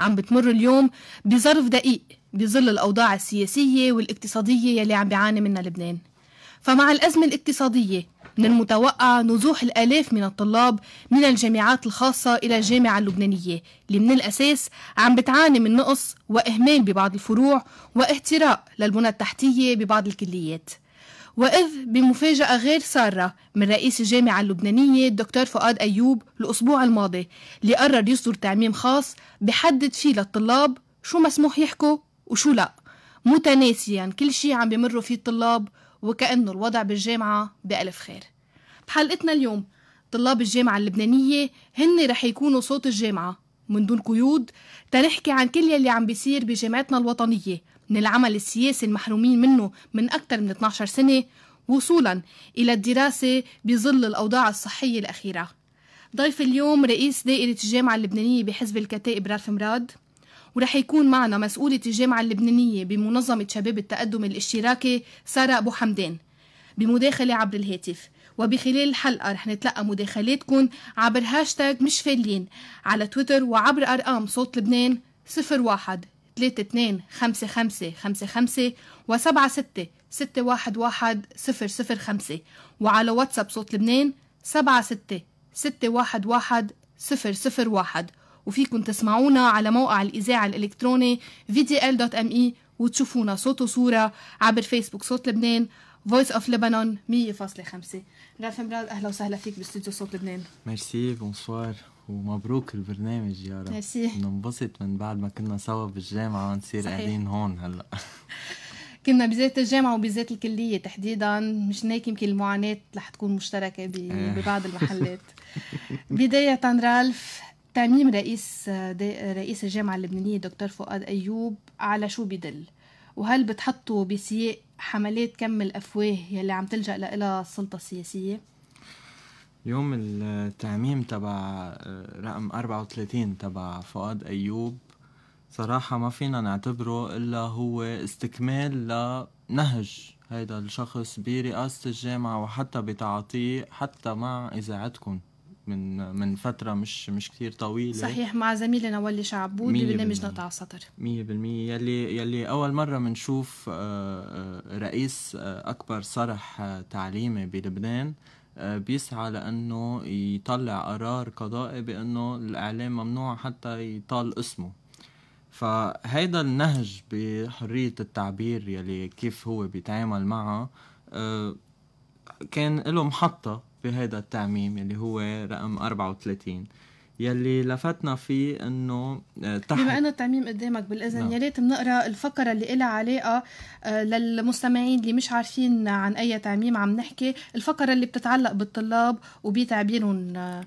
عم بتمر اليوم بظرف دقيق بظل الأوضاع السياسية والاقتصادية يلي عم بيعاني منها لبنان فمع الأزمة الاقتصادية من المتوقع نزوح الآلاف من الطلاب من الجامعات الخاصة إلى الجامعة اللبنانية اللي من الأساس عم بتعاني من نقص وإهمال ببعض الفروع واهتراء للبنى التحتية ببعض الكليات وإذ بمفاجأة غير سارة من رئيس الجامعة اللبنانية الدكتور فؤاد أيوب الأسبوع الماضي اللي قرر يصدر تعميم خاص بحدد فيه للطلاب شو مسموح يحكوا وشو لأ متناسيا كل شيء عم بمروا فيه الطلاب وكأنه الوضع بالجامعة بألف خير بحلقتنا اليوم طلاب الجامعة اللبنانية هن رح يكونوا صوت الجامعة من دون قيود تنحكي عن كل يلي عم بيصير بجامعتنا الوطنية من العمل السياسي المحرومين منه من أكثر من 12 سنة وصولا إلى الدراسة بظل الأوضاع الصحية الأخيرة ضيف اليوم رئيس دائرة الجامعة اللبنانية بحزب الكتائب رالف مراد ورح يكون معنا مسؤولة الجامعة اللبنانية بمنظمة شباب التقدم الاشتراكي سارة أبو حمدان بمداخلة عبر الهاتف وبخلال الحلقة رح نتلقى مداخلاتكم عبر هاشتاج مش فالين على تويتر وعبر أرقام صوت لبنان 01 ثلاثة اثنين خمسة خمسة خمسة خمسة وسبعة ستة ستة واحد واحد صفر صفر خمسة وعلى واتساب صوت لبنان سبعة ستة ستة واحد واحد صفر صفر واحد وفيكن تسمعونا على موقع الإذاعة الإلكتروني vdl.me وتشوفونا صوت وصورة عبر فيسبوك صوت لبنان فويس اوف Lebanon 100.5 رافي مراد اهلا وسهلا فيك باستديو صوت لبنان ميرسي بونسوار ومبروك البرنامج يا رب ميرسي ننبسط من بعد ما كنا سوا بالجامعة ونصير قاعدين هون هلا كنا بذات الجامعة وبذات الكلية تحديدا مش هيك يمكن المعاناة رح تكون مشتركة آه. ببعض المحلات بداية رالف تعميم رئيس رئيس الجامعة اللبنانية دكتور فؤاد أيوب على شو بدل وهل بتحطوا بسياق حملات كم الأفواه يلي عم تلجأ لها السلطة السياسية؟ يوم التعميم تبع آه، رقم 34 تبع فؤاد أيوب صراحة ما فينا نعتبره إلا هو استكمال لنهج هيدا الشخص برئاسة الجامعة وحتى بتعاطيه حتى مع إذاعتكم من من فترة مش مش كثير طويلة صحيح مع زميلنا ولي شعبود ببرنامج نقطع السطر 100% يلي يلي أول مرة بنشوف آه، آه، رئيس أكبر صرح تعليمي بلبنان آه، بيسعى لانه يطلع قرار قضائي بانه الاعلام ممنوع حتى يطال اسمه فهيدا النهج بحرية التعبير يلي كيف هو بيتعامل معها آه، كان له محطة بهذا التعميم يلي هو رقم 34 يلي لفتنا فيه انه آه، تحت بما انه التعميم قدامك بالاذن نعم. يا ريت بنقرا الفقره اللي لها علاقه آه، للمستمعين اللي مش عارفين عن اي تعميم عم نحكي الفقره اللي بتتعلق بالطلاب وبتعبيرهم آه،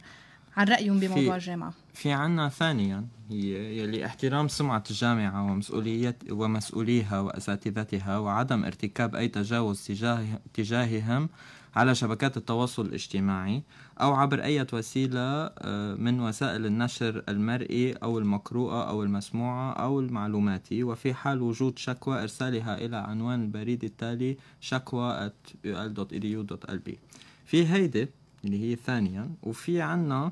عن رايهم بموضوع في الجامعه في عنا ثانيا هي يلي احترام سمعة الجامعة ومسؤولية ومسؤوليها وأساتذتها وعدم ارتكاب أي تجاوز تجاه تجاههم على شبكات التواصل الاجتماعي أو عبر أي وسيلة آه، من وسائل النشر المرئي أو المقروءة أو المسموعة أو المعلوماتي وفي حال وجود شكوى إرسالها إلى عنوان البريد التالي شكوى ul.edu.lb في هيدي اللي هي ثانيا وفي عنا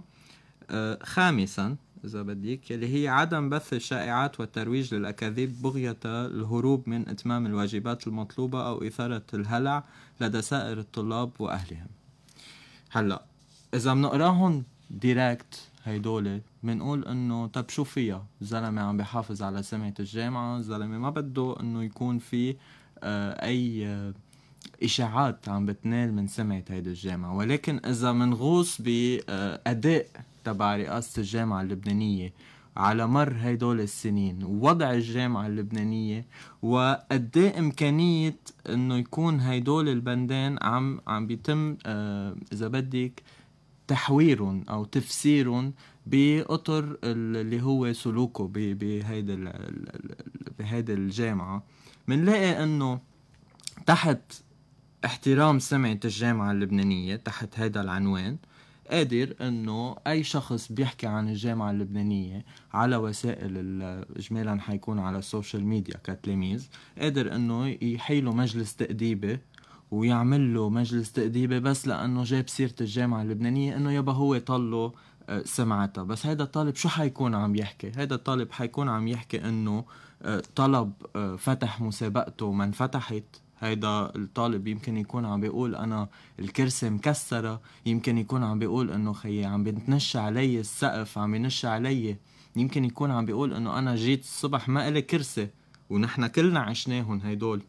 آه، خامسا إذا بديك اللي هي عدم بث الشائعات والترويج للأكاذيب بغية الهروب من إتمام الواجبات المطلوبة أو إثارة الهلع لدى سائر الطلاب وأهلهم هلا إذا بنقراهم ديركت هيدول بنقول انه طب شو فيها زلمة عم بحافظ على سمعة الجامعة زلمة ما بده انه يكون في آه، اي آه، اشاعات عم بتنال من سمعة هيدي الجامعة ولكن اذا منغوص باداء تبع رئاسة الجامعة اللبنانية على مر هيدول السنين ووضع الجامعة اللبنانية وقد إيه إمكانية إنه يكون هيدول البندان عم عم بيتم آه إذا بدك تحويرهم أو تفسيرهم بإطر اللي هو سلوكه بهيدا بهيدا الجامعة منلاقي إنه تحت احترام سمعة الجامعة اللبنانية تحت هيدا العنوان قادر انه اي شخص بيحكي عن الجامعه اللبنانيه على وسائل اجمالا حيكون على السوشيال ميديا كتلاميذ قادر انه يحيله مجلس تاديبي ويعمل له مجلس تأديبي بس لأنه جاب سيرة الجامعة اللبنانية إنه يابا هو طله آه، سمعتها بس هذا الطالب شو حيكون عم يحكي هذا الطالب حيكون عم يحكي إنه آه، طلب آه، فتح مسابقته ما انفتحت هيدا الطالب يمكن يكون عم بيقول انا الكرسي مكسره يمكن يكون عم بيقول انه خيي عم بتنش علي السقف عم ينش علي يمكن يكون عم بيقول انه انا جيت الصبح ما إلي كرسي ونحن كلنا عشناهم هيدول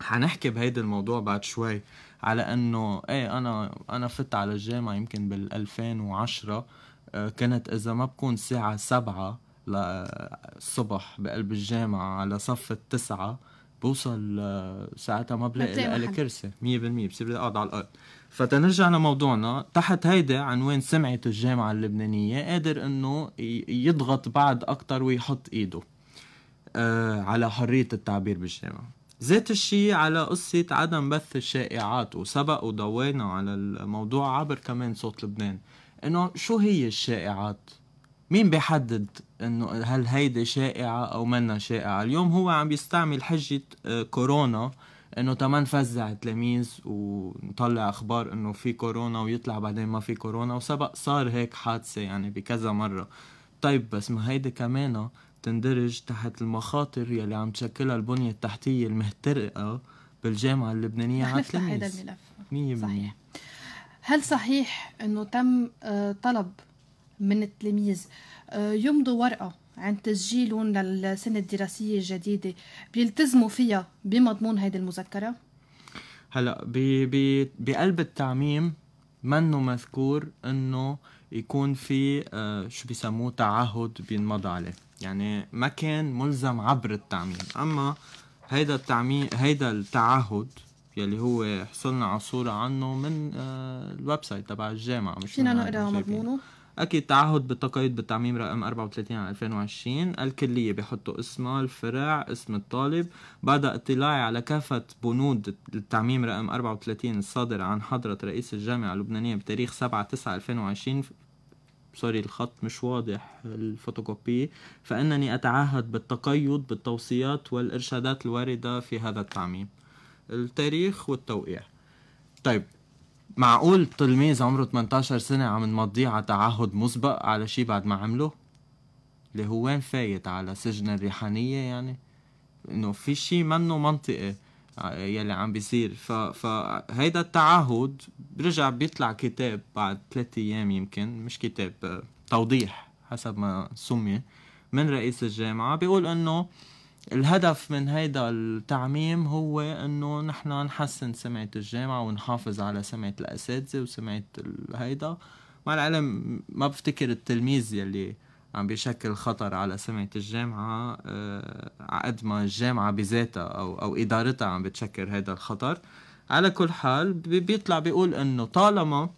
حنحكي بهيدا الموضوع بعد شوي على انه ايه انا انا فت على الجامعه يمكن بال 2010 كانت اذا ما بكون الساعه سبعة الصبح بقلب الجامعه على صف التسعه بوصل ساعتها ما بلاقي الكرسي مية 100% بصير بدي اقعد على الارض فتنرجع لموضوعنا تحت هيدا عنوان سمعة الجامعة اللبنانية قادر انه يضغط بعد اكثر ويحط ايده آه على حرية التعبير بالجامعة ذات الشيء على قصة عدم بث الشائعات وسبق وضوينا على الموضوع عبر كمان صوت لبنان انه شو هي الشائعات مين بيحدد انه هل هيدي شائعة او منا شائعة اليوم هو عم بيستعمل حجة آه، كورونا انه تما نفزع تلاميذ ونطلع اخبار انه في كورونا ويطلع بعدين ما في كورونا وسبق صار هيك حادثة يعني بكذا مرة طيب بس ما هيدي كمان تندرج تحت المخاطر يلي عم تشكلها البنية التحتية المهترئة بالجامعة اللبنانية على التلاميذ هذا الملف 100% صحيح هل صحيح انه تم آه، طلب من التلاميذ آه، يمضوا ورقة عند تسجيلهم للسنة الدراسية الجديدة بيلتزموا فيها بمضمون هيدي المذكرة؟ هلا بي بي بقلب التعميم منه مذكور انه يكون في آه، شو بيسموه تعهد بينمضى عليه يعني ما كان ملزم عبر التعميم اما هيدا التعميم هيدا التعهد يلي هو حصلنا على صورة عنه من آه، الويب سايت تبع الجامعة مش فينا نقرا مضمونه؟ أكيد تعهد بالتقايد بالتعميم رقم 34 عام 2020 الكلية بحطوا اسمها الفرع اسم الطالب بعد اطلاعي على كافة بنود التعميم رقم 34 الصادر عن حضرة رئيس الجامعة اللبنانية بتاريخ 7 9 2020 سوري الخط مش واضح الفوتوكوبي فإنني أتعهد بالتقيد بالتوصيات والإرشادات الواردة في هذا التعميم التاريخ والتوقيع طيب معقول تلميذ عمره 18 سنة عم نمضيه على تعهد مسبق على شي بعد ما عمله؟ اللي هو وين فايت على سجن الريحانية يعني؟ انه في شي منه منطقي يلي عم بيصير ف... فهيدا التعهد رجع بيطلع كتاب بعد ثلاثة ايام يمكن مش كتاب توضيح حسب ما سمي من رئيس الجامعة بيقول انه الهدف من هيدا التعميم هو انه نحن نحسن سمعة الجامعة ونحافظ على سمعة الاساتذة وسمعة هيدا مع العلم ما بفتكر التلميذ يلي عم بيشكل خطر على سمعة الجامعة آه، قد ما الجامعة بذاتها أو, أو إدارتها عم بتشكل هيدا الخطر على كل حال بيطلع بيقول إنه طالما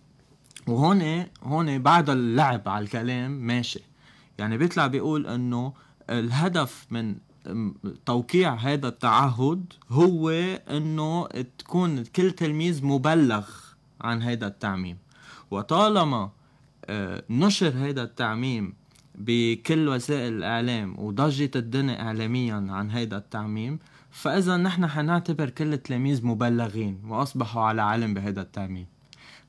وهون هون بعد اللعب على الكلام ماشي يعني بيطلع بيقول إنه الهدف من توقيع هذا التعهد هو انه تكون كل تلميذ مبلغ عن هذا التعميم وطالما أه، نشر هذا التعميم بكل وسائل الاعلام وضجت الدنيا اعلاميا عن هذا التعميم فاذا نحن حنعتبر كل التلاميذ مبلغين واصبحوا على علم بهذا التعميم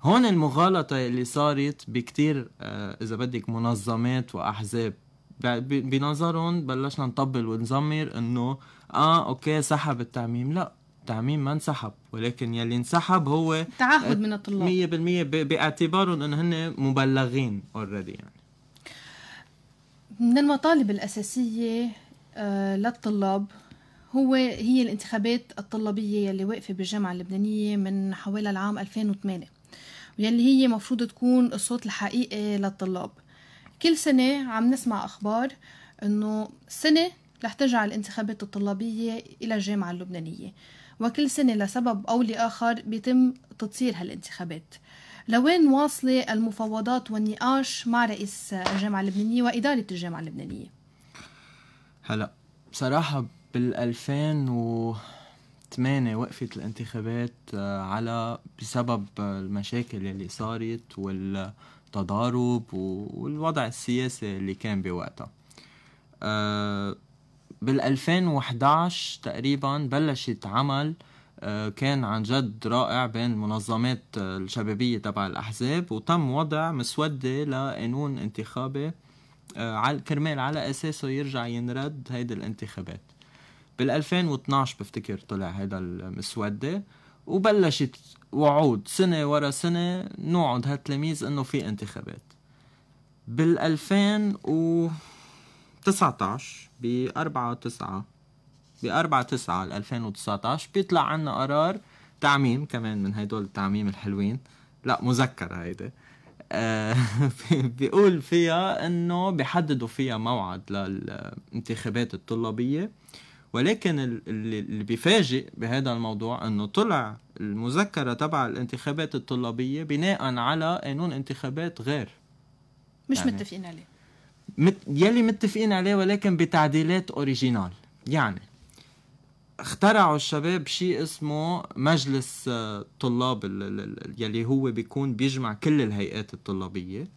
هون المغالطه اللي صارت بكتير أه، اذا بدك منظمات واحزاب بنظرهم بلشنا نطبل ونزمر انه اه اوكي سحب التعميم لا التعميم ما انسحب ولكن يلي انسحب هو تعهد من الطلاب 100% باعتبارهم انه هن مبلغين اوريدي يعني من المطالب الأساسية آه، للطلاب هو هي الانتخابات الطلابية يلي واقفة بالجامعة اللبنانية من حوالي العام 2008 يلي هي مفروض تكون الصوت الحقيقي للطلاب كل سنة عم نسمع أخبار أنه سنة رح ترجع الانتخابات الطلابية إلى الجامعة اللبنانية وكل سنة لسبب أو لآخر بيتم تطير هالانتخابات لوين واصلة المفاوضات والنقاش مع رئيس الجامعة اللبنانية وإدارة الجامعة اللبنانية؟ هلا بصراحة بال 2008 وقفت الانتخابات آه، على بسبب المشاكل اللي صارت وال تضارب والوضع السياسي اللي كان بوقتها آه، بال2011 تقريبا بلشت عمل آه، كان عن جد رائع بين المنظمات آه، الشبابية تبع الأحزاب وتم وضع مسودة لقانون انتخابي كرمال على أساسه يرجع ينرد هيدي الانتخابات بال2012 بفتكر طلع هيدا المسودة وبلشت وعود سنة ورا سنة نوعد هالتلاميذ انه في انتخابات بال 2019 ب 4 9 ب 4 9 2019 بيطلع عنا قرار تعميم كمان من هدول التعميم الحلوين لا مذكرة هيدا آه، بيقول فيها انه بيحددوا فيها موعد للانتخابات الطلابية ولكن اللي بيفاجئ بهذا الموضوع انه طلع المذكره تبع الانتخابات الطلابيه بناء على قانون انتخابات غير مش يعني متفقين عليه يلي متفقين عليه ولكن بتعديلات اوريجينال يعني اخترعوا الشباب شيء اسمه مجلس آه، طلاب يلي هو بيكون بيجمع كل الهيئات الطلابيه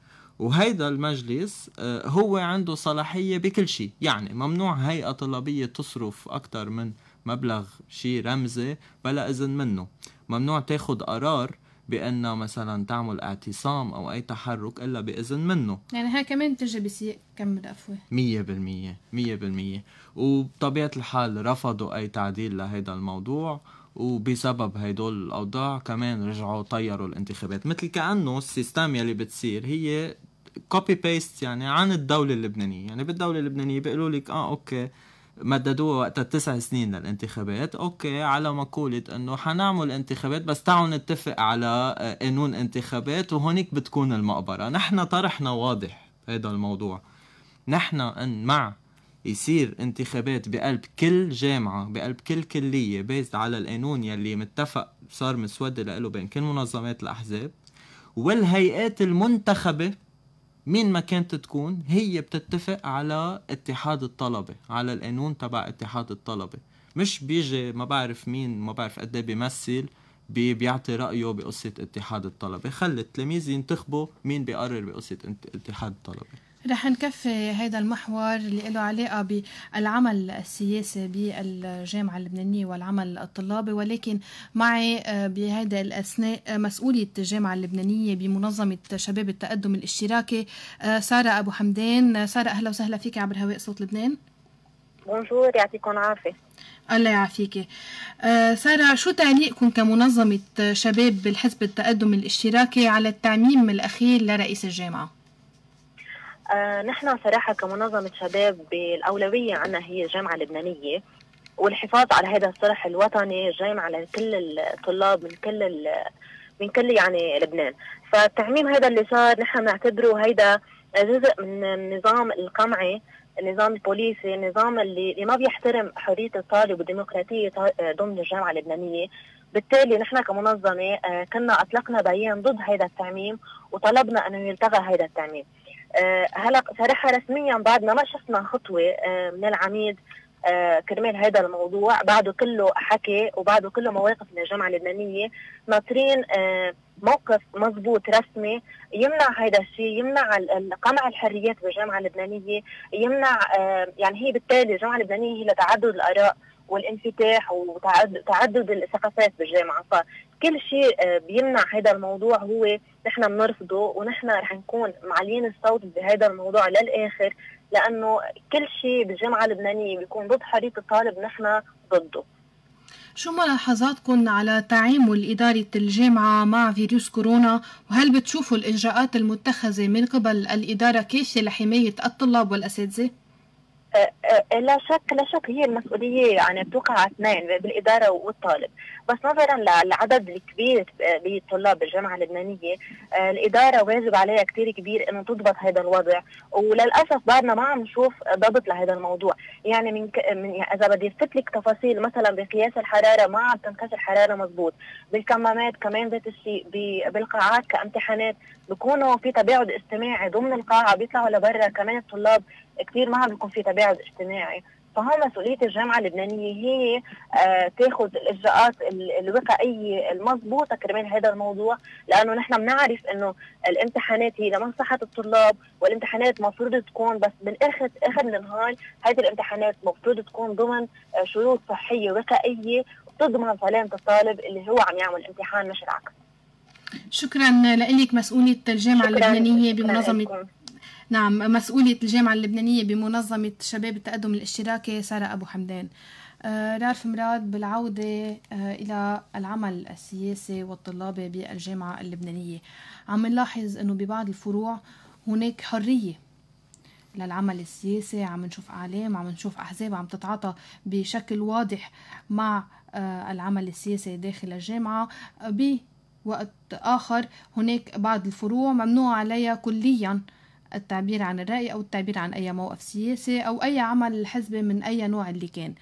وهيدا المجلس آه، هو عنده صلاحية بكل شيء يعني ممنوع هيئة طلابية تصرف أكثر من مبلغ شيء رمزي بلا إذن منه ممنوع تاخد قرار بأنه مثلا تعمل اعتصام أو أي تحرك إلا بإذن منه يعني ها كمان تجي بسياق كم الأفواه مية بالمية مية بالمية وبطبيعة الحال رفضوا أي تعديل لهيدا الموضوع وبسبب هيدول الاوضاع كمان رجعوا طيروا الانتخابات مثل كانه السيستم يلي بتصير هي كوبي بيست يعني عن الدولة اللبنانية يعني بالدولة اللبنانية بيقولوا لك اه اوكي مددوها وقتها تسع سنين للانتخابات اوكي على مقولة انه حنعمل انتخابات بس تعالوا نتفق على آه، قانون انتخابات وهونيك بتكون المقبرة نحن طرحنا واضح هذا الموضوع نحن ان مع يصير انتخابات بقلب كل جامعة بقلب كل كلية بيزد على القانون يلي متفق صار مسودة لإله بين كل منظمات الأحزاب والهيئات المنتخبة مين ما كانت تكون هي بتتفق على اتحاد الطلبة على القانون تبع اتحاد الطلبة مش بيجي ما بعرف مين ما بعرف قد إيه بيمثل بي بيعطي رأيه بقصة اتحاد الطلبة خلي التلاميذ ينتخبوا مين بيقرر بقصة اتحاد الطلبة رح نكفي هذا المحور اللي له علاقة بالعمل السياسي بالجامعة اللبنانية والعمل الطلابي ولكن معي آه، بهذا الأثناء آه، مسؤولة الجامعة اللبنانية بمنظمة شباب التقدم الاشتراكي آه، سارة أبو حمدان سارة أهلا وسهلا فيك عبر هواء صوت لبنان بونجور يعطيكم العافية الله يعافيكي آه سارة شو تعليقكم كمنظمة شباب بالحزب التقدم الاشتراكي على التعميم الأخير لرئيس الجامعة؟ آه، نحن صراحة كمنظمة شباب بالأولوية عنا هي الجامعة اللبنانية والحفاظ على هذا الصرح الوطني جاي على كل الطلاب من كل من كل يعني لبنان فالتعميم هذا اللي صار نحن نعتبره هيدا جزء من النظام القمعي النظام البوليسي النظام اللي, اللي ما بيحترم حرية الطالب والديمقراطية آه، ضمن الجامعة اللبنانية بالتالي نحن كمنظمة آه، كنا أطلقنا بيان ضد هذا التعميم وطلبنا أنه يلتغى هذا التعميم آه، هلا صراحه رسميا بعدنا ما شفنا خطوه آه، من العميد آه، كرمال هذا الموضوع بعده كله حكي وبعده كله مواقف من الجامعه اللبنانيه ناطرين موقف مضبوط رسمي يمنع هذا الشيء يمنع قمع الحريات بالجامعه اللبنانيه يمنع يعني هي بالتالي الجامعه اللبنانيه هي لتعدد الاراء والانفتاح وتعدد الثقافات بالجامعه فكل شيء آه، بيمنع هذا الموضوع هو نحن بنرفضه ونحن رح نكون معلين الصوت بهذا الموضوع للاخر لانه كل شيء بالجامعه اللبنانيه بيكون ضد حريق الطالب نحن ضده شو ملاحظاتكم على تعامل إدارة الجامعة مع فيروس كورونا وهل بتشوفوا الإجراءات المتخذة من قبل الإدارة كافية لحماية الطلاب والأساتذة؟ أه، أه، لا شك لا شك هي المسؤوليه يعني بتوقع اثنين بالاداره والطالب بس نظرا للعدد الكبير أه، بطلاب الجامعه اللبنانيه الاداره واجب عليها كثير كبير انه تضبط هذا الوضع وللاسف بعدنا ما عم نشوف ضبط لهذا الموضوع يعني من, ك... من اذا بدي أثبت لك تفاصيل مثلا بقياس الحراره ما عم تنقاس الحراره مضبوط بالكمامات كمان ذات الشيء بالقاعات كامتحانات بكونوا في تباعد اجتماعي ضمن القاعه بيطلعوا لبرا كمان الطلاب كثير ما بيكون في تباعد اجتماعي فهون مسؤولية الجامعة اللبنانية هي آه، تاخذ الإجراءات الوقائية المضبوطة كرمال هذا الموضوع لأنه نحن بنعرف إنه الامتحانات هي لمصلحة الطلاب والامتحانات مفروض تكون بس بالآخر آخر النهار هذه الامتحانات مفروض تكون ضمن آه، شروط صحية وقائية تضمن سلامة الطالب اللي هو عم يعمل امتحان مش العكس شكرا لك مسؤولية الجامعة اللبنانية بمنظمة نعم مسؤولية الجامعة اللبنانية بمنظمة شباب التقدم الاشتراكي سارة أبو حمدان آه، رارف مراد بالعودة آه، إلى العمل السياسي والطلابي بالجامعة اللبنانية عم نلاحظ أنه ببعض الفروع هناك حرية للعمل السياسي عم نشوف أعلام عم نشوف أحزاب عم تتعاطى بشكل واضح مع آه، العمل السياسي داخل الجامعة وقت آخر هناك بعض الفروع ممنوع عليها كليا التعبير عن الرأي أو التعبير عن أي موقف سياسي أو أي عمل حزبي من أي نوع اللي كان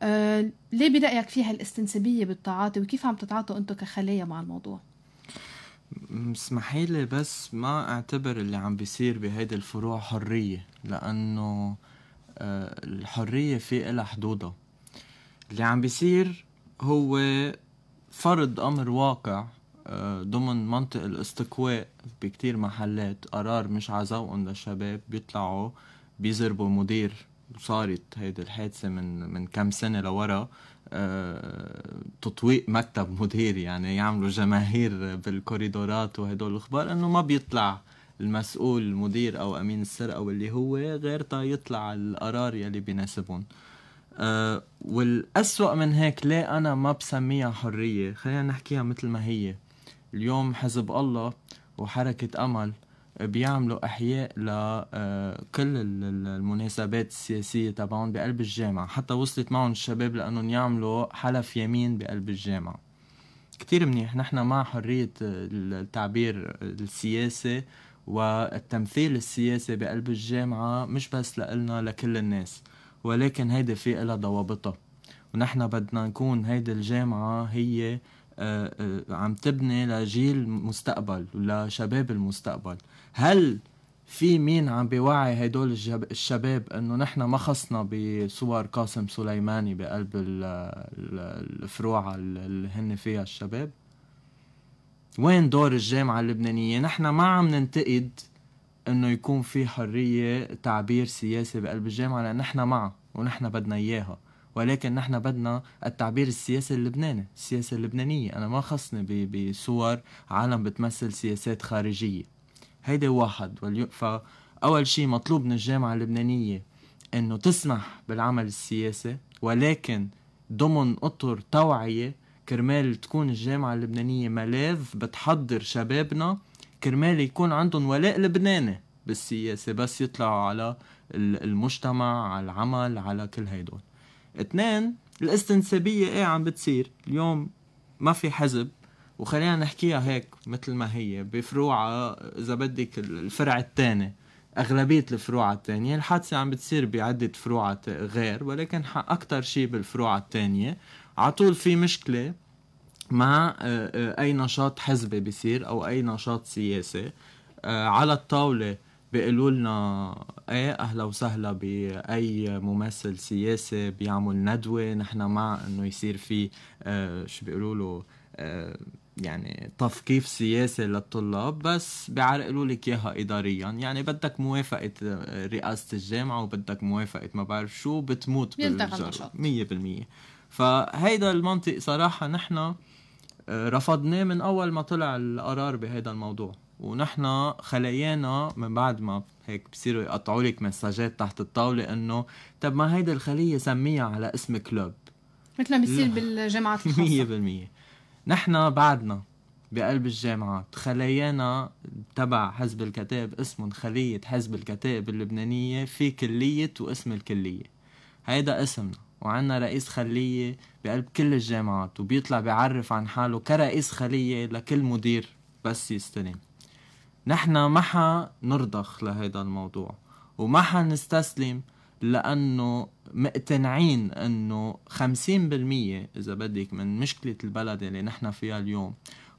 آه ليه برأيك فيها الاستنسبية بالتعاطي وكيف عم تتعاطوا أنتم كخلايا مع الموضوع؟ اسمحيلي بس ما اعتبر اللي عم بيصير بهيدي الفروع حرية لأنه آه الحرية في إلها حدودها اللي عم بيصير هو فرض أمر واقع ضمن منطق الاستقواء بكتير محلات قرار مش عذوقهم للشباب بيطلعوا بيزربوا مدير وصارت هيدي الحادثة من من كم سنة لورا آه، تطويق مكتب مدير يعني يعملوا جماهير بالكوريدورات وهدول الاخبار انه ما بيطلع المسؤول المدير او امين السرقه واللي هو غير تا يطلع القرار يلي بيناسبهم أه والأسوأ من هيك ليه أنا ما بسميها حرية خلينا نحكيها مثل ما هي اليوم حزب الله وحركة أمل بيعملوا أحياء لكل آه، المناسبات السياسية تبعهم بقلب الجامعة حتى وصلت معهم الشباب لأنهم يعملوا حلف يمين بقلب الجامعة كتير منيح نحن مع حرية آه، التعبير آه، السياسي والتمثيل السياسي بقلب الجامعة مش بس لإلنا لكل الناس ولكن هيدي في إلها ضوابطها ونحن بدنا نكون هيدي الجامعة هي آه، آه، عم تبني لجيل مستقبل لشباب المستقبل هل في مين عم بيوعي هدول الشباب انه نحن ما خصنا بصور قاسم سليماني بقلب الفروع اللي هن فيها الشباب وين دور الجامعة اللبنانية نحن ما عم ننتقد انه يكون في حرية تعبير سياسي بقلب الجامعة لان نحن معه ونحن بدنا اياها ولكن نحن بدنا التعبير السياسي اللبناني السياسة اللبنانية أنا ما خصني بصور عالم بتمثل سياسات خارجية هيدا واحد فأول شيء مطلوب من الجامعة اللبنانية أنه تسمح بالعمل السياسي ولكن ضمن أطر توعية كرمال تكون الجامعة اللبنانية ملاذ بتحضر شبابنا كرمال يكون عندهم ولاء لبناني بالسياسة بس يطلعوا على المجتمع على العمل على كل هيدول اثنين الاستنسابية ايه عم بتصير اليوم ما في حزب وخلينا نحكيها هيك مثل ما هي بفروعها اذا بدك الفرع الثاني أغلبية الفروع الثانية الحادثة عم بتصير بعدة فروع غير ولكن أكتر شيء بالفروع الثانية عطول في مشكلة مع آه، آه، أي نشاط حزبي بيصير أو أي نشاط سياسي آه، على الطاولة بيقولوا لنا ايه اهلا وسهلا باي ممثل سياسي بيعمل ندوه نحن مع انه يصير في آه شو بيقولوا له آه يعني تثقيف سياسي للطلاب بس بيعرقلوا لك اياها اداريا يعني بدك موافقه رئاسه الجامعه وبدك موافقه ما بعرف شو بتموت مية 100% فهيدا المنطق صراحه نحن آه، رفضناه من اول ما طلع القرار بهذا الموضوع ونحن خلايانا من بعد ما هيك بصيروا يقطعوا لك مساجات تحت الطاوله انه طب ما هيدا الخليه سميها على اسم كلوب مثل ما بيصير بالجامعات الخاصه 100% نحن بعدنا بقلب الجامعات خلايانا تبع حزب الكتائب اسمهم خلية حزب الكتائب اللبنانية في كلية واسم الكلية هيدا اسمنا وعنا رئيس خلية بقلب كل الجامعات وبيطلع بيعرف عن حاله كرئيس خلية لكل مدير بس يستلم نحن ما حنرضخ لهيدا الموضوع وما حنستسلم لأنه مقتنعين أنه 50% إذا بدك من مشكلة البلد اللي نحن فيها اليوم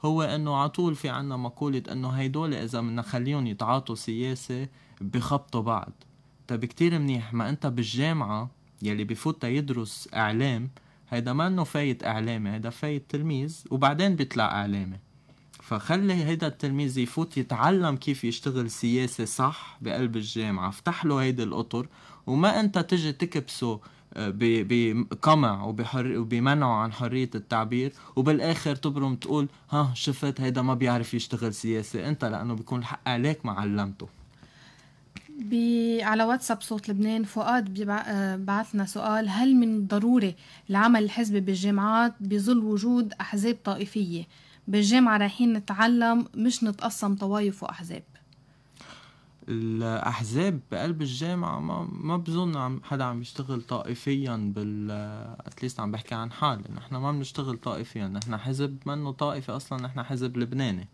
هو أنه على طول في عنا مقولة أنه هيدول إذا بدنا نخليهم يتعاطوا سياسة بخبطوا بعض طب كتير منيح ما أنت بالجامعة يلي بفوت تيدرس إعلام هيدا ما انه فايت إعلامي هيدا فايت تلميذ وبعدين بيطلع إعلامي فخلي هيدا التلميذ يفوت يتعلم كيف يشتغل سياسة صح بقلب الجامعة افتح له هيدي الأطر وما أنت تجي تكبسه آه، بقمع وبمنعه عن حرية التعبير وبالآخر تبرم تقول ها شفت هيدا ما بيعرف يشتغل سياسة أنت لأنه بيكون الحق عليك ما علمته بي على واتساب صوت لبنان فؤاد آه، بعث لنا سؤال هل من ضروري لعمل الحزب بالجامعات بظل وجود أحزاب طائفية بالجامعة رايحين نتعلم مش نتقسم طوايف وأحزاب الأحزاب بقلب الجامعة ما, ما بظن عم حدا عم يشتغل طائفيا بال أتليست عم بحكي عن حالي نحن ما بنشتغل طائفيا نحن حزب منه طائفي أصلا نحن حزب لبناني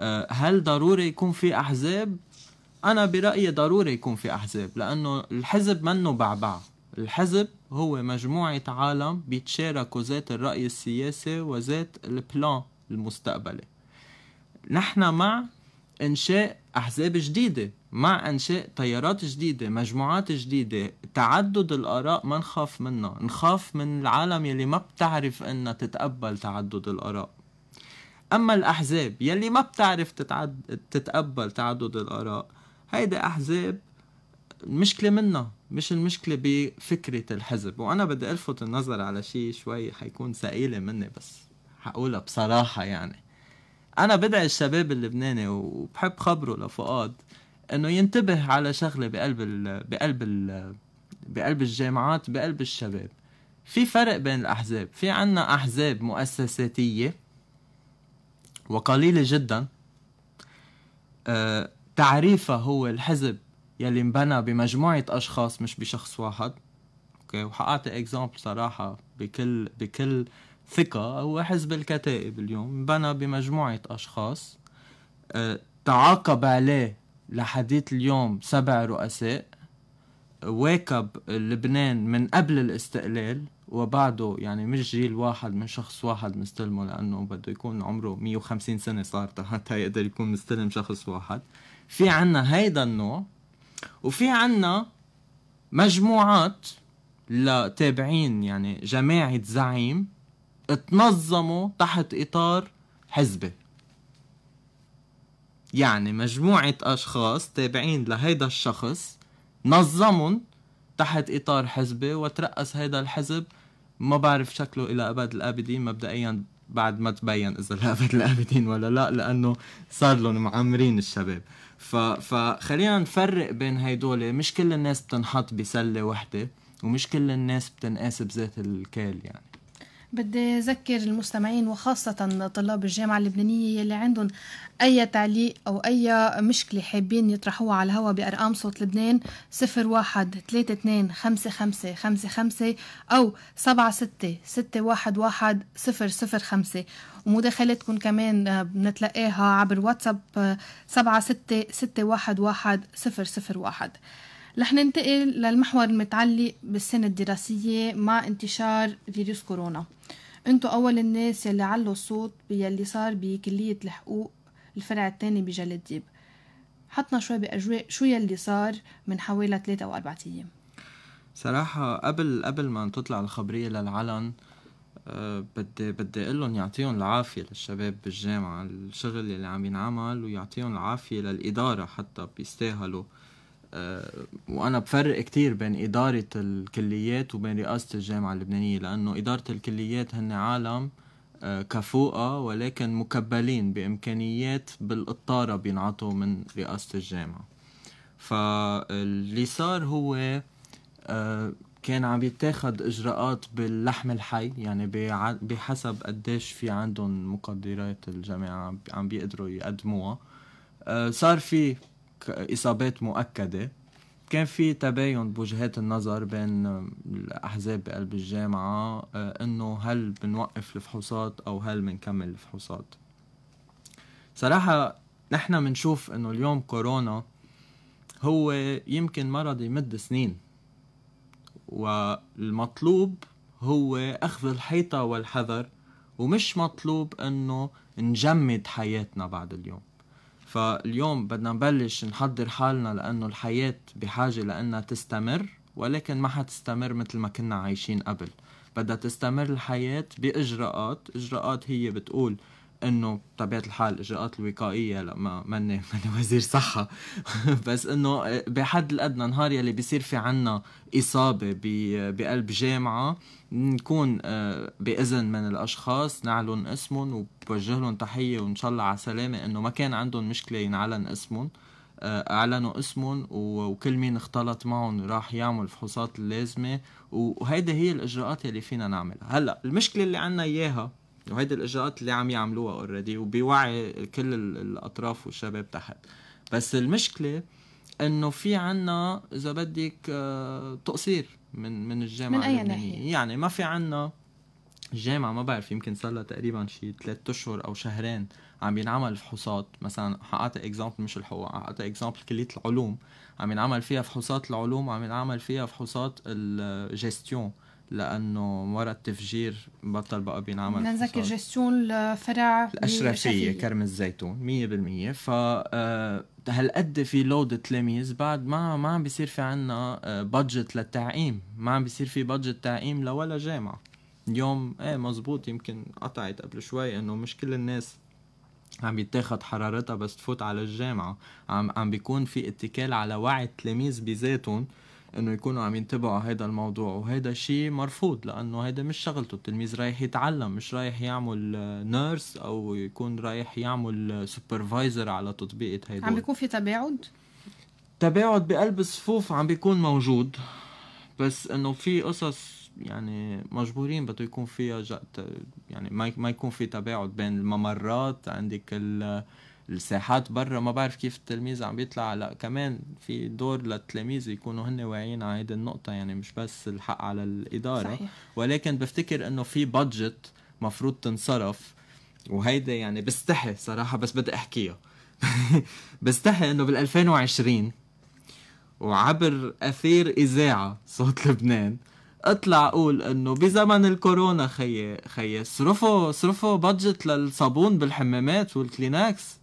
أه، هل ضروري يكون في أحزاب؟ أنا برأيي ضروري يكون في أحزاب لأنه الحزب منه بعبع الحزب هو مجموعة عالم بيتشاركوا ذات الرأي السياسي وذات البلان المستقبلي نحن مع انشاء احزاب جديده مع انشاء تيارات جديده مجموعات جديده تعدد الاراء ما نخاف منها نخاف من العالم يلي ما بتعرف انها تتقبل تعدد الاراء اما الاحزاب يلي ما بتعرف تتعد... تتقبل تعدد الاراء هيدي احزاب المشكله منها مش المشكله بفكره الحزب وانا بدي الفت النظر على شيء شوي حيكون ثقيله مني بس حقولها بصراحه يعني انا بدعي الشباب اللبناني وبحب خبره لفؤاد انه ينتبه على شغله بقلب ال بقلب ال بقلب الجامعات بقلب الشباب في فرق بين الاحزاب في عنا احزاب مؤسساتيه وقليله جدا آه، تعريفها هو الحزب يلي انبنى بمجموعه اشخاص مش بشخص واحد اوكي وحاعطي اكزامبل صراحه بكل بكل ثقة هو حزب الكتائب اليوم بنى بمجموعة أشخاص آه، تعاقب عليه لحديث اليوم سبع رؤساء واكب لبنان من قبل الاستقلال وبعده يعني مش جيل واحد من شخص واحد مستلمه لأنه بده يكون عمره 150 سنة صار حتى يقدر يكون مستلم شخص واحد في عنا هيدا النوع وفي عنا مجموعات لتابعين يعني جماعة زعيم تنظموا تحت إطار حزبي يعني مجموعة أشخاص تابعين لهيدا الشخص نظمن تحت إطار حزبي وترأس هيدا الحزب ما بعرف شكله إلى أبد الآبدين مبدئيا بعد ما تبين إذا لأبد الآبدين ولا لا لأنه صار لهم معمرين الشباب ف... فخلينا نفرق بين هيدول مش كل الناس بتنحط بسلة وحدة ومش كل الناس بتنقاس بذات الكيل يعني بدي أذكر المستمعين وخاصة طلاب الجامعة اللبنانية يلي عندهم أي تعليق أو أي مشكلة حابين يطرحوها على الهواء بأرقام صوت لبنان صفر واحد ثلاثة اثنين خمسة خمسة خمسة خمسة أو سبعة ستة ستة واحد واحد صفر صفر خمسة ومداخلتكم كمان آه، بنتلقاها عبر واتساب آه، سبعة ستة ستة واحد واحد صفر واحد, صفر صفر واحد. رح ننتقل للمحور المتعلق بالسنة الدراسية مع انتشار فيروس كورونا انتو أول الناس يلي علوا الصوت يلي صار بكلية الحقوق الفرع الثاني بجلد ديب حطنا شوي بأجواء شو يلي صار من حوالي 3 أو 4 أيام صراحة قبل قبل ما تطلع الخبرية للعلن آه، بدي بدي اقول لهم يعطيهم العافيه للشباب بالجامعه الشغل اللي عم ينعمل ويعطيهم العافيه للاداره حتى بيستاهلوا آه، وانا بفرق كتير بين اداره الكليات وبين رئاسه الجامعه اللبنانيه لانه اداره الكليات هن عالم آه، كفوقة ولكن مكبلين بإمكانيات بالقطارة بينعطوا من رئاسة الجامعة فاللي صار هو آه، كان عم يتاخد إجراءات باللحم الحي يعني بحسب قديش في عندهم مقدرات الجامعة عم بيقدروا يقدموها صار في اصابات مؤكده كان في تباين بوجهات النظر بين الاحزاب بقلب الجامعه آه، انه هل بنوقف الفحوصات او هل بنكمل الفحوصات صراحه نحن بنشوف انه اليوم كورونا هو يمكن مرض يمد سنين والمطلوب هو اخذ الحيطه والحذر ومش مطلوب انه نجمد حياتنا بعد اليوم فاليوم بدنا نبلش نحضر حالنا لأنه الحياة بحاجة لأنها تستمر ولكن ما حتستمر مثل ما كنا عايشين قبل بدها تستمر الحياة بإجراءات إجراءات هي بتقول انه بطبيعه الحال الاجراءات الوقائيه لا ما ماني ماني وزير صحه بس انه آه، بحد الادنى نهار يلي بيصير في عنا اصابه بقلب جامعه نكون آه، باذن من الاشخاص نعلن اسمهم وبوجه لهم تحيه وان شاء الله على سلامه انه ما كان عندهم مشكله ينعلن اسمهم آه، اعلنوا اسمهم وكل مين اختلط معهم راح يعمل الفحوصات اللازمه وهيدي هي الاجراءات اللي فينا نعملها هلا المشكله اللي عنا اياها وهيدي الاجراءات اللي عم يعملوها اوريدي وبوعي كل الاطراف والشباب تحت بس المشكله انه في عنا اذا بدك آه، تقصير من من الجامعه من اي ناحيه يعني ما في عنا الجامعة ما بعرف يمكن صار لها تقريبا شي ثلاثة اشهر او شهرين عم ينعمل فحوصات مثلا حاعطي اكزامبل مش الحقوق حاعطي اكزامبل كلية العلوم عم ينعمل فيها فحوصات العلوم وعم ينعمل فيها فحوصات الجستيون لانه ورا التفجير بطل بقى بينعمل نذكر جستون لفرع الاشرفيه كرم الزيتون 100% ف هالقد آه، في لود تلاميذ بعد ما ما عم بيصير في عنا بادجت آه، للتعقيم ما عم بيصير في بادجت تعقيم لولا جامعه اليوم ايه مزبوط يمكن قطعت قبل شوي انه مش كل الناس عم يتاخد حرارتها بس تفوت على الجامعة عم, عم بيكون في اتكال على وعي التلاميذ بذاتهم انه يكونوا عم ينتبهوا على هذا الموضوع وهذا الشيء مرفوض لانه هذا مش شغلته التلميذ رايح يتعلم مش رايح يعمل نيرس او يكون رايح يعمل سوبرفايزر على تطبيقة هيدا عم بيكون في تباعد تباعد بقلب الصفوف عم بيكون موجود بس انه في قصص يعني مجبورين بده يكون فيها يعني ما ما يكون في تباعد بين الممرات عندك ال الساحات برا ما بعرف كيف التلميذ عم بيطلع لا كمان في دور للتلاميذ يكونوا هن واعيين على هيدي النقطه يعني مش بس الحق على الاداره صحيح. ولكن بفتكر انه في بادجت مفروض تنصرف وهيدا يعني بستحي صراحه بس بدي احكيها بستحي انه بال 2020 وعبر اثير اذاعه صوت لبنان اطلع اقول انه بزمن الكورونا خيي خيي صرفوا صرفوا بادجت للصابون بالحمامات والكلينكس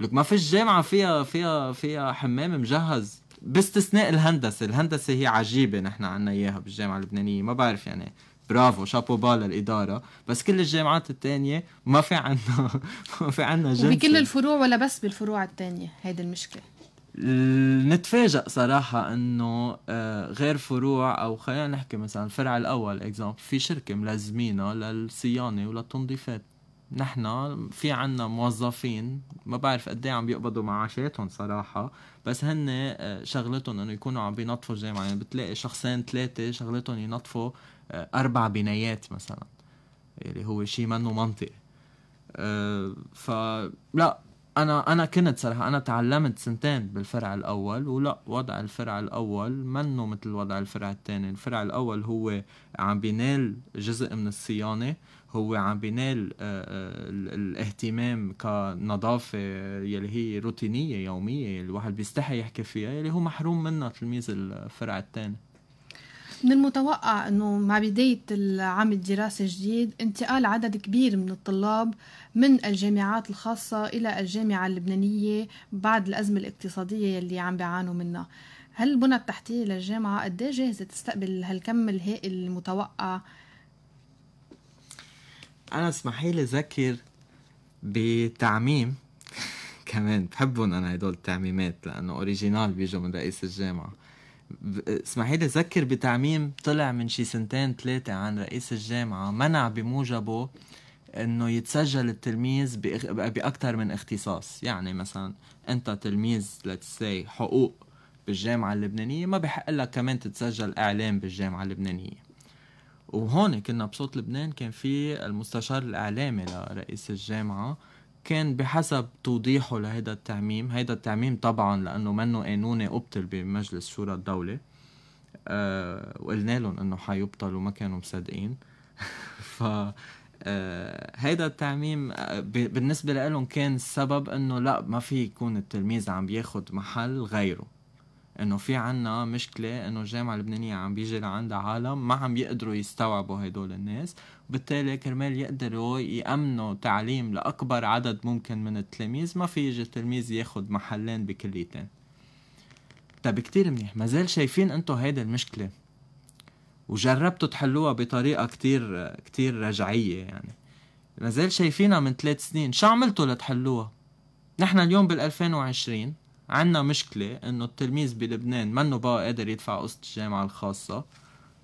لك ما فيش جامعه فيها فيها فيها حمام مجهز باستثناء الهندسه الهندسه هي عجيبه نحن عنا اياها بالجامعه اللبنانيه ما بعرف يعني برافو شابو با للاداره بس كل الجامعات الثانيه ما في عنا ما في عنا جنس بكل الفروع ولا بس بالفروع الثانيه هيدي المشكله نتفاجئ صراحة انه آه، غير فروع او خلينا نحكي مثلا الفرع الاول اكزامبل في شركة ملازمينا للصيانة وللتنظيفات نحن في عنا موظفين ما بعرف قد إيه عم بيقبضوا معاشاتهم صراحه بس هن آه، شغلتهم انه يكونوا عم بينظفوا الجامعه يعني بتلاقي شخصين ثلاثه شغلتهم ينظفوا آه، اربع بنايات مثلا اللي هو شيء منه منطقي آه، فلا انا انا كنت صراحه انا تعلمت سنتين بالفرع الاول ولا وضع الفرع الاول منه مثل وضع الفرع الثاني الفرع الاول هو عم بينال جزء من الصيانه هو عم بينال آه، آه، الاهتمام كنظافه يلي هي روتينيه يوميه الواحد بيستحي يحكي فيها يلي هو محروم منها تلميذ الفرع الثاني من المتوقع انه مع بدايه العام الدراسي الجديد انتقال عدد كبير من الطلاب من الجامعات الخاصه الى الجامعه اللبنانيه بعد الازمه الاقتصاديه اللي عم بيعانوا منها هل البنى التحتيه للجامعه قد إيه جاهزه تستقبل هالكم الهائل المتوقع انا اسمحيلي ذكر بتعميم كمان بحبهم انا هدول التعميمات لانه اوريجينال بيجوا من رئيس الجامعه اسمحي لي ذكر بتعميم طلع من شي سنتين ثلاثة عن رئيس الجامعة منع بموجبه انه يتسجل التلميذ بأكثر من اختصاص يعني مثلا انت تلميذ لتسي حقوق بالجامعة اللبنانية ما بحق لك كمان تتسجل اعلام بالجامعة اللبنانية وهون كنا بصوت لبنان كان في المستشار الاعلامي لرئيس الجامعه كان بحسب توضيحه لهذا التعميم هذا التعميم طبعا لانه منه قانوني ابطل بمجلس شورى الدوله أه وقلنا لهم انه حيبطل وما كانوا مصدقين ف آه هيدا التعميم آه، بالنسبة لهم كان السبب انه لا ما في يكون التلميذ عم بياخد محل غيره انه في عنا مشكله انه الجامعه اللبنانيه عم بيجي لعندها عالم ما عم يقدروا يستوعبوا هدول الناس وبالتالي كرمال يقدروا يامنوا تعليم لاكبر عدد ممكن من التلاميذ ما في يجي التلميذ ياخد محلين بكليتين طب كتير منيح ما زال شايفين انتو هيدي المشكله وجربتوا تحلوها بطريقه كتير كتير رجعيه يعني ما زال شايفينها من ثلاث سنين شو عملتوا لتحلوها نحن اليوم بال2020 عندنا مشكلة انه التلميذ بلبنان منه بقى قادر يدفع قسط الجامعة الخاصة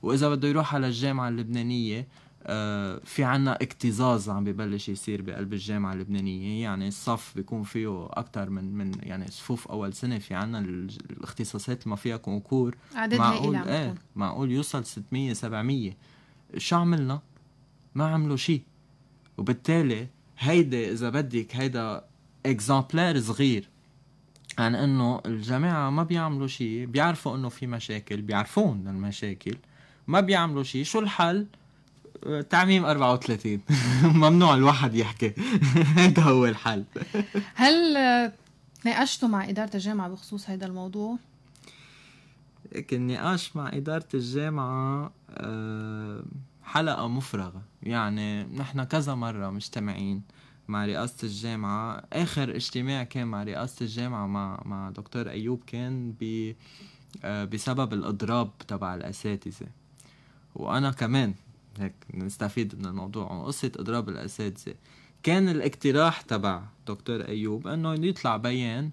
واذا بده يروح على الجامعة اللبنانية آه، في عنا اكتظاظ عم ببلش يصير بقلب الجامعة اللبنانية يعني الصف بيكون فيه أكتر من من يعني صفوف أول سنة في عنا الاختصاصات اللي ما فيها كونكور عدد معقول ايه معقول يوصل 600 700 شو عملنا؟ ما عملوا شيء وبالتالي هيدا إذا بدك هيدا اكزامبلار صغير عن انه الجماعه ما بيعملوا شيء بيعرفوا انه في مشاكل بيعرفون المشاكل ما بيعملوا شيء شو الحل آه، تعميم 34 ممنوع الواحد يحكي هذا هو الحل هل ناقشتوا مع إدارة الجامعة بخصوص هذا الموضوع؟ النقاش مع إدارة الجامعة آه، حلقة مفرغة يعني نحن كذا مرة مجتمعين مع رئاسة الجامعة آخر اجتماع كان مع رئاسة الجامعة مع مع دكتور أيوب كان ب آه، بسبب الإضراب تبع الأساتذة وأنا كمان هيك نستفيد من الموضوع قصة إضراب الأساتذة كان الاقتراح تبع دكتور أيوب إنه يطلع بيان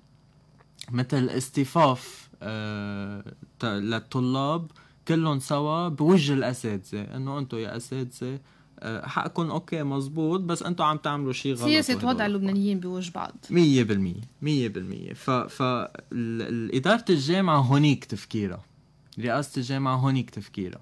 مثل اصطفاف آه، للطلاب كلهم سوا بوجه الأساتذة إنه أنتم يا أساتذة آه، حقكم اوكي مزبوط بس انتم عم تعملوا شيء غلط سياسه وضع اللبنانيين بوجه بعض 100% 100% ف ف اداره الجامعه هونيك تفكيرها رئاسه الجامعه هونيك تفكيرها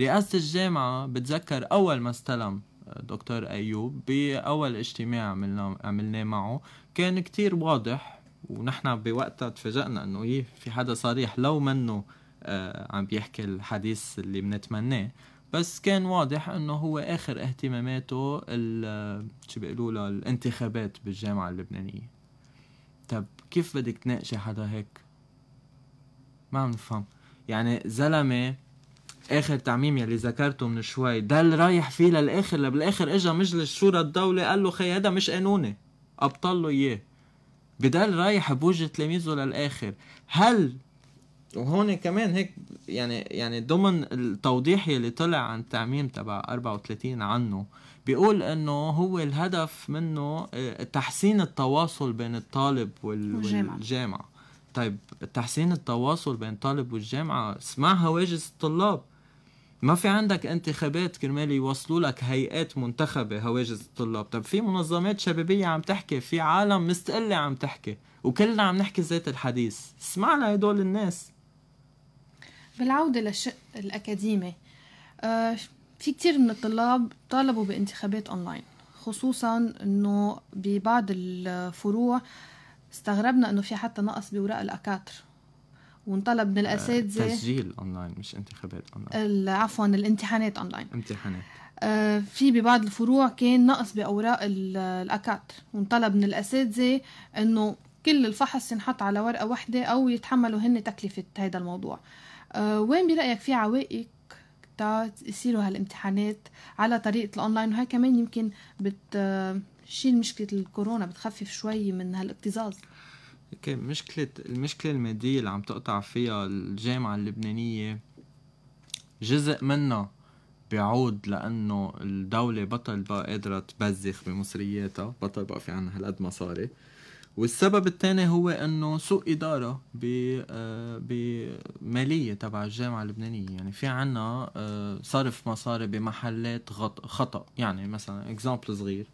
رئاسه الجامعه بتذكر اول ما استلم آه، دكتور ايوب باول اجتماع عملناه عملناه معه كان كتير واضح ونحن بوقتها تفاجئنا انه إيه في حدا صريح لو منه آه، عم بيحكي الحديث اللي بنتمناه بس كان واضح انه هو اخر اهتماماته شو بيقولوا له الانتخابات بالجامعه اللبنانيه طب كيف بدك تناقشي حدا هيك ما عم نفهم يعني زلمه اخر تعميم يلي ذكرته من شوي ضل رايح فيه للاخر بالاخر اجى مجلس شورى الدوله قال له خي هذا مش قانوني ابطل له اياه بضل رايح بوجه تلاميذه للاخر هل وهون كمان هيك يعني يعني ضمن التوضيح يلي طلع عن التعميم تبع 34 عنه بيقول انه هو الهدف منه آه، تحسين التواصل بين الطالب والجامعة. والجامعه طيب تحسين التواصل بين الطالب والجامعه اسمع هواجس الطلاب ما في عندك انتخابات كرمال يوصلوا لك هيئات منتخبه هواجس الطلاب طب في منظمات شبابيه عم تحكي في عالم مستقله عم تحكي وكلنا عم نحكي ذات الحديث اسمع هدول الناس بالعودة للشق الأكاديمي آه، في كتير من الطلاب طالبوا بانتخابات أونلاين خصوصا أنه ببعض الفروع استغربنا أنه في حتى نقص بأوراق الأكاتر ونطلب من آه، الأساتذة تسجيل أونلاين مش انتخابات أونلاين عفوا الامتحانات أونلاين امتحانات آه، في ببعض الفروع كان نقص بأوراق الأكاتر ونطلب من الأساتذة أنه كل الفحص ينحط على ورقة واحدة أو يتحملوا هن تكلفة هذا الموضوع آه، وين برأيك في عوائق يصيروا هالامتحانات على طريقة الأونلاين وهي كمان يمكن بتشيل آه، مشكلة الكورونا بتخفف شوي من هالاكتظاظ اوكي مشكلة المشكلة المادية اللي عم تقطع فيها الجامعة اللبنانية جزء منها بيعود لأنه الدولة بطل بقى قادرة تبزخ بمصرياتها بطل بقى في عنا هالقد مصاري والسبب الثاني هو انه سوء اداره آه، بماليه تبع الجامعه اللبنانيه يعني في عنا آه، صرف مصاري بمحلات خطا يعني مثلا اكزامبل صغير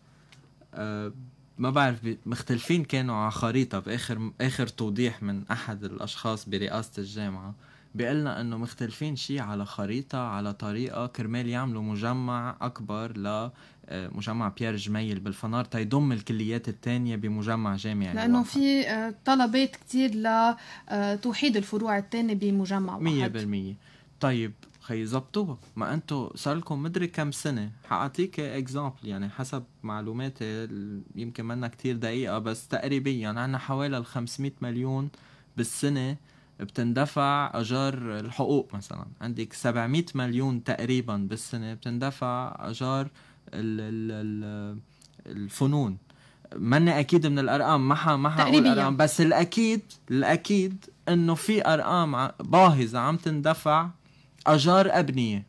آه، ما بعرف مختلفين كانوا على خريطه باخر اخر توضيح من احد الاشخاص برئاسه الجامعه بيقلنا انه مختلفين شي على خريطة على طريقة كرمال يعملوا مجمع اكبر ل آه، مجمع بيير جميل بالفنار تيضم الكليات الثانية بمجمع جامعي لأنه الواحد. في آه، طلبات كتير لتوحيد آه، الفروع الثانية بمجمع واحد مية بالمية طيب خي زبطوها ما انتو صار لكم مدري كم سنه حاعطيك اكزامبل يعني حسب معلوماتي يمكن منا كتير دقيقه بس تقريبا عنا يعني حوالي ال 500 مليون بالسنه بتندفع اجار الحقوق مثلا عندك 700 مليون تقريبا بالسنه بتندفع اجار الفنون ماني اكيد من الارقام ما ما الارقام بس الاكيد الاكيد انه في ارقام باهظه عم تندفع اجار ابنيه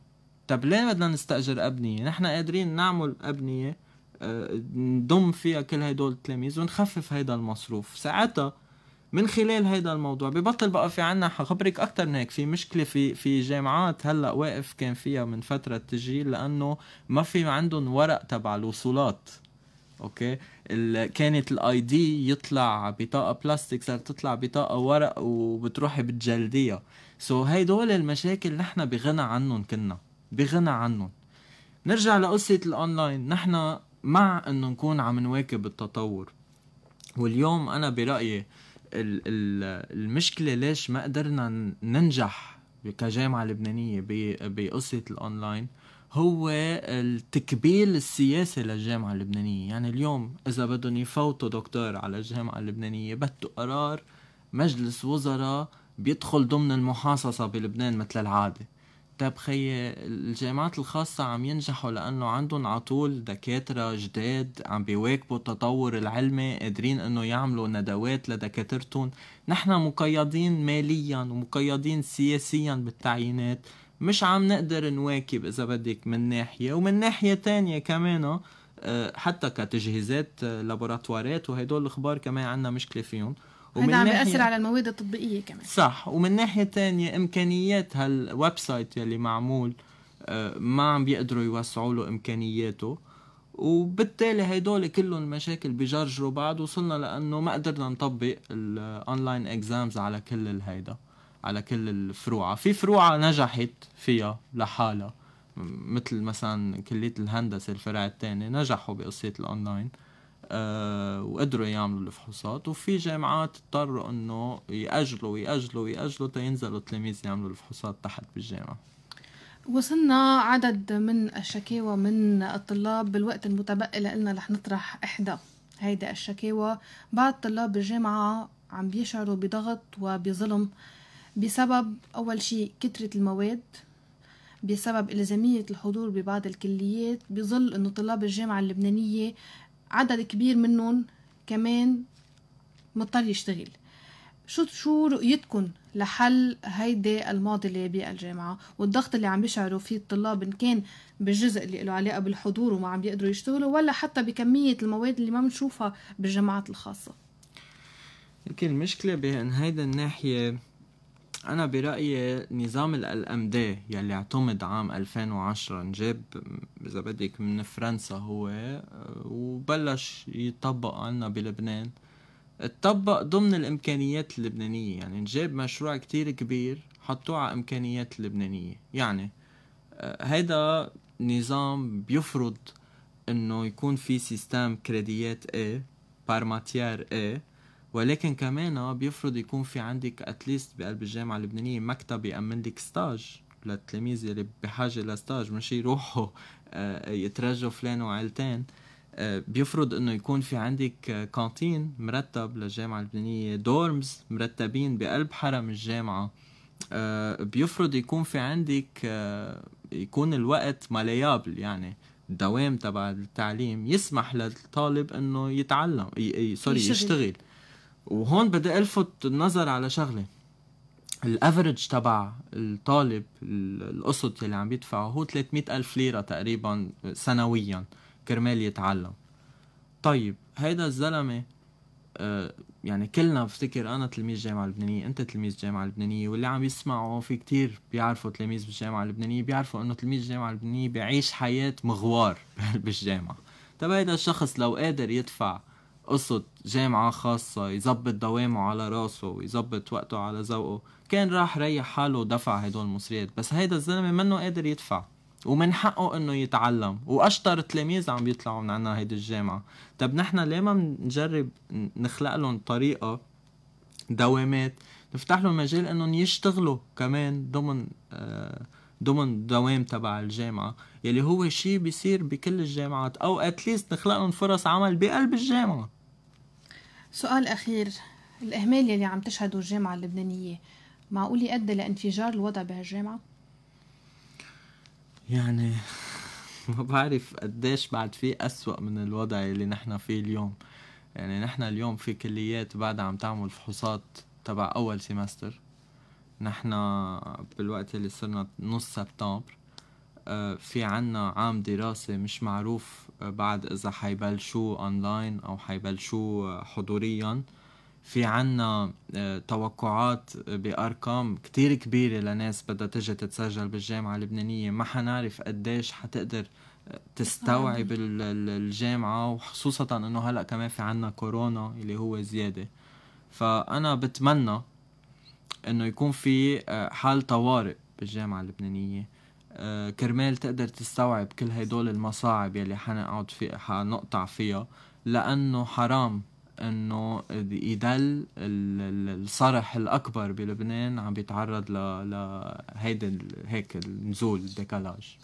طب ليه بدنا نستاجر ابنيه نحن قادرين نعمل ابنيه آه، نضم فيها كل هدول التلاميذ ونخفف هيدا المصروف ساعتها من خلال هيدا الموضوع ببطل بقى في عنا خبرك اكثر من هيك في مشكله في في جامعات هلا واقف كان فيها من فتره التسجيل لانه ما في عندهم ورق تبع الوصولات اوكي كانت الاي دي يطلع بطاقه بلاستيك صارت تطلع بطاقه ورق وبتروحي بتجلديها سو so هيدول المشاكل نحن بغنى عنهم كنا بغنى عنهم نرجع لقصه الاونلاين نحن مع انه نكون عم نواكب التطور واليوم انا برايي آه المشكله ليش ما قدرنا ننجح كجامعه لبنانيه بقصه الاونلاين هو التكبيل السياسي للجامعة اللبنانية يعني اليوم إذا بدهم يفوتوا دكتور على الجامعة اللبنانية بدوا قرار مجلس وزراء بيدخل ضمن المحاصصة بلبنان مثل العادة طيب خي الجامعات الخاصة عم ينجحوا لأنه عندهم عطول دكاترة جداد عم بيواكبوا التطور العلمي قادرين أنه يعملوا ندوات لدكاترتهم نحن مقيدين ماليا ومقيدين سياسيا بالتعيينات مش عم نقدر نواكب إذا بدك من ناحية ومن ناحية تانية كمان آه، حتى كتجهيزات آه، لابوراتوارات وهدول الأخبار كمان عنا مشكلة فيهم ومن عم بيأثر على المواد التطبيقية كمان صح ومن ناحية تانية إمكانيات هالويب سايت يلي معمول آه، ما عم بيقدروا يوسعوا له إمكانياته وبالتالي هيدول كلهم مشاكل بجرجروا بعض وصلنا لأنه ما قدرنا نطبق الأونلاين إكزامز على كل الهيدا على كل الفروعة في فروعة نجحت فيها لحالها مثل مثلا كلية الهندسة الفرع الثاني نجحوا بقصة الأونلاين آه، وقدروا يعملوا الفحوصات وفي جامعات اضطروا انه يأجلوا ويأجلوا ويأجلوا تينزلوا التلاميذ يعملوا الفحوصات تحت بالجامعه وصلنا عدد من الشكاوى من الطلاب بالوقت المتبقي لنا رح نطرح إحدى هيدا الشكاوى بعض طلاب الجامعة عم بيشعروا بضغط وبظلم بسبب أول شيء كترة المواد بسبب إلزامية الحضور ببعض الكليات بظل أنه طلاب الجامعة اللبنانية عدد كبير منهم كمان مضطر يشتغل شو شو رؤيتكم لحل هيدي المعضله بالجامعه والضغط اللي عم بيشعروا فيه الطلاب ان كان بالجزء اللي له علاقه بالحضور وما عم بيقدروا يشتغلوا ولا حتى بكميه المواد اللي ما بنشوفها بالجامعات الخاصه يمكن المشكله بان هيدا الناحيه انا برايي نظام الام ام دي يلي اعتمد عام 2010 انجاب اذا بدك من فرنسا هو وبلش يطبق عنا بلبنان اتطبق ضمن الامكانيات اللبنانيه يعني انجاب مشروع كتير كبير حطوه على امكانيات اللبنانيه يعني آه، هيدا نظام بيفرض انه يكون في سيستم كريديات ايه بار ماتيار ايه ولكن كمان آه، بيفرض يكون في عندك اتليست بقلب الجامعه اللبنانيه مكتب يامن لك ستاج للتلاميذ اللي بحاجه لستاج مش يروحوا آه، يترجوا فلان وعيلتين آه، بيفرض انه يكون في عندك كانتين مرتب للجامعه اللبنانيه دورمز مرتبين بقلب حرم الجامعه بيفرض يكون في عندك يكون الوقت ماليابل يعني الدوام تبع التعليم يسمح للطالب انه يتعلم سوري يشتغل. يشتغل وهون بدي الفت النظر على شغله الافرج تبع الطالب القسط اللي عم يدفعه هو 300 ألف ليرة تقريبا سنويا كرمال يتعلم طيب هيدا الزلمة آه يعني كلنا بفتكر أنا تلميذ جامعة لبنانية أنت تلميذ جامعة لبنانية واللي عم يسمعوا في كتير بيعرفوا تلاميذ بالجامعة اللبنانية بيعرفوا أنه تلميذ جامعة لبنانية بيعيش حياة مغوار بالجامعة طب هيدا الشخص لو قادر يدفع قصة جامعة خاصة يظبط دوامه على راسه ويظبط وقته على ذوقه كان راح ريح حاله ودفع هدول المصريات بس هيدا الزلمة منه قادر يدفع ومن حقه انه يتعلم واشطر تلاميذ عم بيطلعوا من عنا هيدي الجامعة طب نحن ليه ما بنجرب نخلق لهم طريقة دوامات نفتح لهم مجال انهم يشتغلوا كمان ضمن آه، ضمن دوام تبع الجامعة يلي هو شيء بيصير بكل الجامعات أو أتليست نخلق لهم فرص عمل بقلب الجامعة سؤال أخير الإهمال يلي عم تشهده الجامعة اللبنانية معقول يؤدي لانفجار الوضع بهالجامعة؟ يعني ما بعرف قديش بعد في أسوأ من الوضع اللي نحن فيه اليوم يعني نحن اليوم في كليات بعدها عم تعمل فحوصات تبع أول سيمستر نحن بالوقت اللي صرنا نص سبتمبر آه، في عنا عام دراسة مش معروف بعد اذا حيبلشوا اونلاين او حيبلشوا حضوريا في عنا آه، توقعات بارقام كتير كبيره لناس بدها تجي تتسجل بالجامعه اللبنانيه ما حنعرف قديش حتقدر آه، تستوعب الجامعه وخصوصا انه هلا كمان في عنا كورونا اللي هو زياده فانا بتمنى انه يكون في آه، حال طوارئ بالجامعه اللبنانيه آه، كرمال تقدر تستوعب كل هدول المصاعب يلي حنقعد في حنقطع فيها لانه حرام انه يدل الصرح الاكبر بلبنان عم بيتعرض لهيدا هيك النزول الديكالاج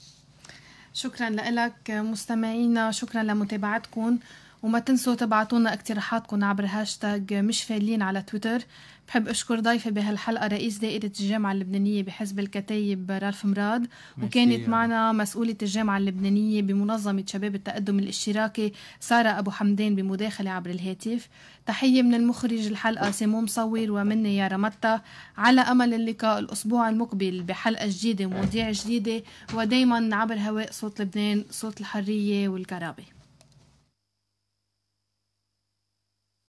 شكرا لك مستمعينا شكرا لمتابعتكم وما تنسوا تبعتونا اقتراحاتكم عبر هاشتاج مش فايلين على تويتر بحب أشكر ضيفي بهالحلقة رئيس دائرة الجامعة اللبنانية بحزب الكتايب رالف مراد وكانت معنا مسؤولة الجامعة اللبنانية بمنظمة شباب التقدم الاشتراكي سارة أبو حمدان بمداخلة عبر الهاتف تحية من المخرج الحلقة سيمو مصور ومني يا رمتا على أمل اللقاء الأسبوع المقبل بحلقة جديدة ومواضيع جديدة ودايما عبر هواء صوت لبنان صوت الحرية والكرامة